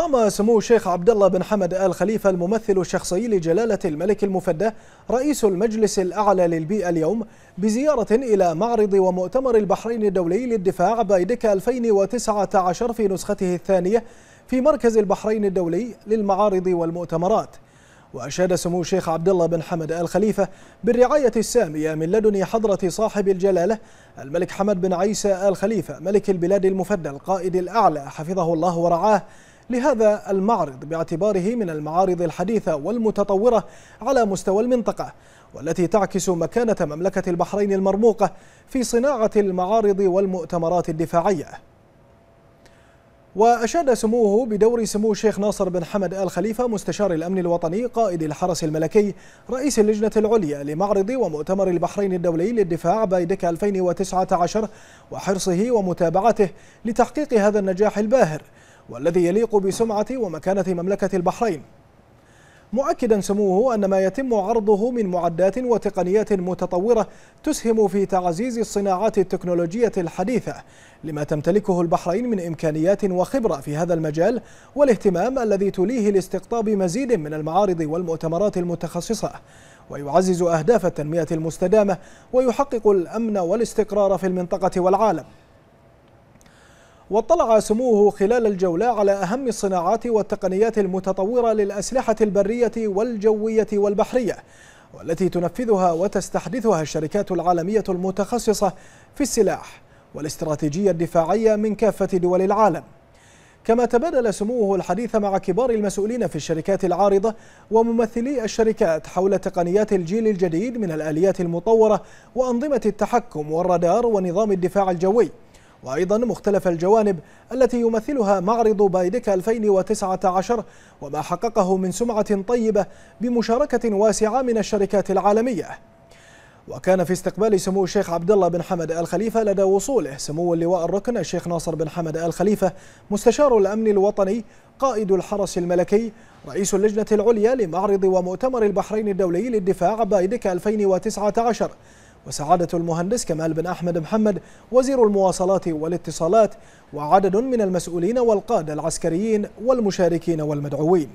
قام سمو الشيخ عبد الله بن حمد آل خليفة الممثل الشخصي لجلالة الملك المفدى رئيس المجلس الأعلى للبيئة اليوم بزيارة إلى معرض ومؤتمر البحرين الدولي للدفاع بايدك 2019 في نسخته الثانية في مركز البحرين الدولي للمعارض والمؤتمرات وأشاد سمو الشيخ عبد الله بن حمد آل خليفة بالرعاية السامية من لدن حضرة صاحب الجلالة الملك حمد بن عيسى آل خليفة ملك البلاد المفدى القائد الأعلى حفظه الله ورعاه لهذا المعرض باعتباره من المعارض الحديثة والمتطورة على مستوى المنطقة والتي تعكس مكانة مملكة البحرين المرموقة في صناعة المعارض والمؤتمرات الدفاعية وأشاد سموه بدور سمو الشيخ ناصر بن حمد آل خليفة مستشار الأمن الوطني قائد الحرس الملكي رئيس اللجنة العليا لمعرض ومؤتمر البحرين الدولي للدفاع بايدك 2019 وحرصه ومتابعته لتحقيق هذا النجاح الباهر والذي يليق بسمعة ومكانة مملكة البحرين مؤكدا سموه أن ما يتم عرضه من معدات وتقنيات متطورة تسهم في تعزيز الصناعات التكنولوجية الحديثة لما تمتلكه البحرين من إمكانيات وخبرة في هذا المجال والاهتمام الذي تليه لاستقطاب مزيد من المعارض والمؤتمرات المتخصصة ويعزز أهداف التنمية المستدامة ويحقق الأمن والاستقرار في المنطقة والعالم واطلع سموه خلال الجولة على أهم الصناعات والتقنيات المتطورة للأسلحة البرية والجوية والبحرية والتي تنفذها وتستحدثها الشركات العالمية المتخصصة في السلاح والاستراتيجية الدفاعية من كافة دول العالم كما تبادل سموه الحديث مع كبار المسؤولين في الشركات العارضة وممثلي الشركات حول تقنيات الجيل الجديد من الآليات المطورة وأنظمة التحكم والرادار ونظام الدفاع الجوي وأيضا مختلف الجوانب التي يمثلها معرض بايدك 2019 وما حققه من سمعة طيبة بمشاركة واسعة من الشركات العالمية وكان في استقبال سمو الشيخ عبد الله بن حمد آل خليفة لدى وصوله سمو اللواء الركن الشيخ ناصر بن حمد آل خليفة مستشار الأمن الوطني قائد الحرس الملكي رئيس اللجنة العليا لمعرض ومؤتمر البحرين الدولي للدفاع بايدك 2019 وسعادة المهندس كمال بن أحمد محمد وزير المواصلات والاتصالات وعدد من المسؤولين والقادة العسكريين والمشاركين والمدعوين